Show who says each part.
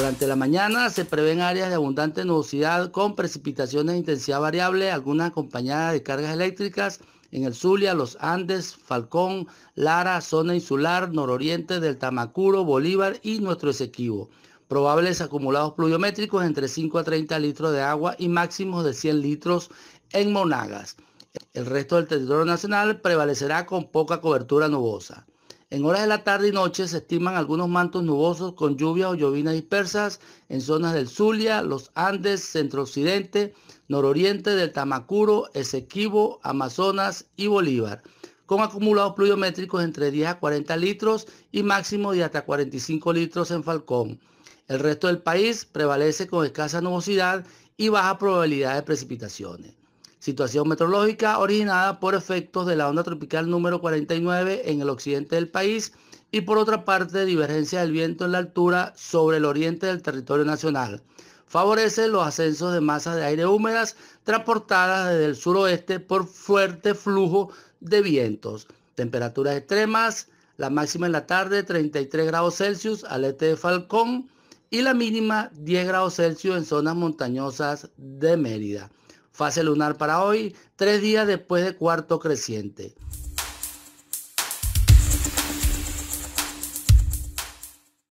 Speaker 1: Durante la mañana se prevén áreas de abundante nubosidad con precipitaciones de intensidad variable, algunas acompañadas de cargas eléctricas en el Zulia, los Andes, Falcón, Lara, zona insular, nororiente del Tamacuro, Bolívar y nuestro Esequibo. Probables acumulados pluviométricos entre 5 a 30 litros de agua y máximos de 100 litros en Monagas. El resto del territorio nacional prevalecerá con poca cobertura nubosa. En horas de la tarde y noche se estiman algunos mantos nubosos con lluvias o llovinas dispersas en zonas del Zulia, los Andes, centro-occidente, nororiente del Tamacuro, Esequibo, Amazonas y Bolívar con acumulados pluviométricos entre 10 a 40 litros y máximo de hasta 45 litros en Falcón. El resto del país prevalece con escasa nubosidad y baja probabilidad de precipitaciones situación meteorológica originada por efectos de la onda tropical número 49 en el occidente del país y por otra parte divergencia del viento en la altura sobre el oriente del territorio nacional. Favorece los ascensos de masas de aire húmedas transportadas desde el suroeste por fuerte flujo de vientos. Temperaturas extremas, la máxima en la tarde 33 grados Celsius al este de Falcón y la mínima 10 grados Celsius en zonas montañosas de Mérida. Fase lunar para hoy, tres días después de cuarto creciente.